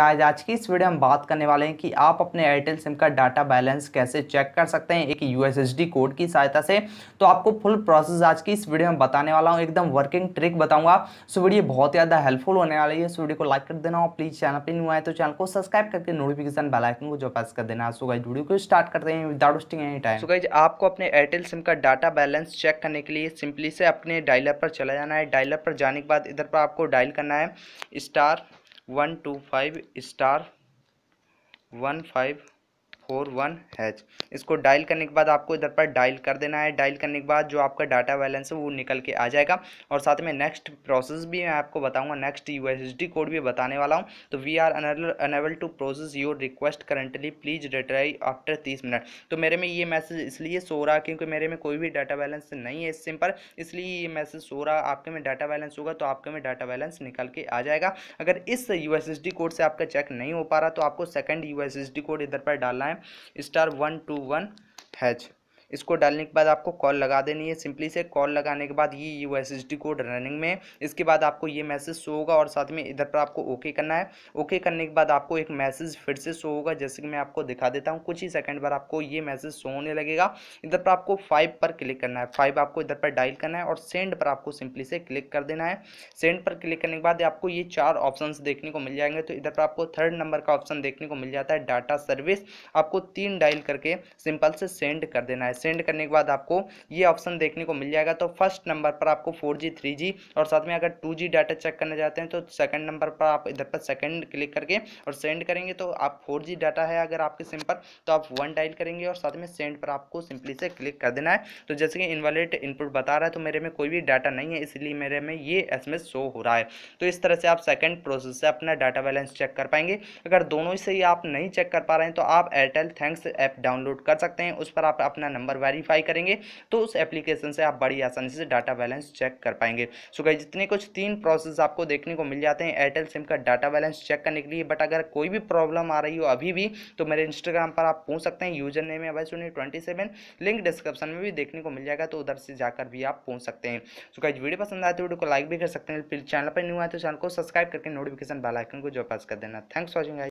आज आज की इस वीडियो हम बात करने वाले हैं कि आप अपने एयरटेल सिम का डाटा बैलेंस कैसे चेक कर सकते हैं एक यूएसएसडी कोड की सहायता से तो आपको फुल प्रोसेस आज की इस वीडियो में बताने वाला हूं एकदम वर्किंग ट्रिक बताऊंगा सो वीडियो बहुत ज़्यादा हेल्पफुल होने वाली है सो वीडियो को लाइक कर देना और प्लीज़ चैनल पर नहीं हुआ है तो चैनल को सब्सक्राइब करके नोटिफिकेशन बेलाइकन को जो प्रेस कर देना सो गाइज वीडियो को स्टार्ट करते हैं without any time so guys आपको अपने एयरटेल सिम का डाटा बैलेंस चेक करने के लिए सिंपली से अपने डायलर पर चला जाना है डायलर पर जाने के बाद इधर पर आपको डायल करना है star one two five star one five four one hash इसको डायल करने के बाद आपको इधर पर डायल कर देना है डायल करने के बाद जो आपका डाटा बैलेंस है वो निकल के आ जाएगा और साथ में नेक्स्ट प्रोसेस भी मैं आपको बताऊंगा नेक्स्ट यू कोड भी बताने वाला हूँ तो we are unable to process your request currently please retry after तीस मिनट तो मेरे में ये मैसेज इसलिए सो रहा क्योंकि मेरे में कोई भी डाटा बैलेंस नहीं है इस सिम पर इसलिए ये मैसेज सो रहा आपके में डाटा बैलेंस होगा तो आपके में डाटा बैलेंस निकल के आ जाएगा अगर इस यू कोड से आपका चेक नहीं हो पा रहा तो आपको सेकेंड यू कोड इधर पर डालना है है star one two one hash इसको डालने के बाद आपको कॉल लगा देनी है सिंपली से कॉल लगाने के बाद ये U S S D code running में इसके बाद आपको ये मैसेज शो होगा और साथ में इधर पर आपको ओके करना है ओके करने के बाद आपको एक मैसेज फिर से शो होगा जैसे कि मैं आपको दिखा देता हूँ कुछ ही सेकंड पर आपको ये मैसेज शो होने लगेगा इधर पर आपको फाइव पर क्लिक करना है फाइव आपको इधर पर डायल करना है और सेंड पर आपको सिंपली से क्लिक कर देना है सेंड पर क्लिक करने के बाद आपको ये चार ऑप्शन देखने को मिल जाएंगे तो इधर पर आपको थर्ड नंबर का ऑप्शन देखने को मिल जाता है डाटा सर्विस आपको तीन डायल करके सिंपल से सेंड कर देना है सेंड करने के बाद आपको ये ऑप्शन देखने को मिल जाएगा तो फर्स्ट नंबर पर आपको फोर जी थ्री जी और साथ में अगर टू जी डाटा चेक करना चाहते हैं तो सेकंड नंबर पर आप इधर पर सेकंड क्लिक करके और सेंड करेंगे तो आप फोर जी डाटा है अगर आपके सिम पर तो आप वन डाइल करेंगे और साथ में सेंड पर आपको सिंपली से क्लिक कर देना है तो जैसे कि इनवॉलेट इनपुट बता रहा है तो मेरे में कोई भी डाटा नहीं है इसलिए मेरे में ये एस शो हो रहा है तो इस तरह से आप सेकेंड प्रोसेस से अपना डाटा बैलेंस चेक कर पाएंगे अगर दोनों से ही आप नहीं चेक कर पा रहे हैं तो आप एयरटेल थैंक्स ऐप डाउनलोड कर सकते हैं उस पर आप अपना नंबर नंबर वेरीफाई करेंगे तो उस एप्लीकेशन से आप बड़ी आसानी से डाटा बैलेंस चेक कर पाएंगे सो गई जितने कुछ तीन प्रोसेस आपको देखने को मिल जाते हैं एयरटेल सिम का डाटा बैलेंस चेक करने के लिए बट अगर कोई भी प्रॉब्लम आ रही हो अभी भी तो मेरे इंस्टाग्राम पर आप पूछ सकते हैं यूजर नेम है भाई सुनिए ट्वेंटी सेवन लिंक डिस्क्रिप्शन में भी देखने को मिल जाएगा तो उधर से जाकर भी आप पूछ सकते हैं सो गई वीडियो पसंद आए तो वीडियो को लाइक भी कर सकते हैं फिर चैनल पर न्यू आए तो चैनल को सब्सक्राइब करके नोटिफिकेशन बेलाइकन को जो पास कर देना थैंक्स वॉचिंग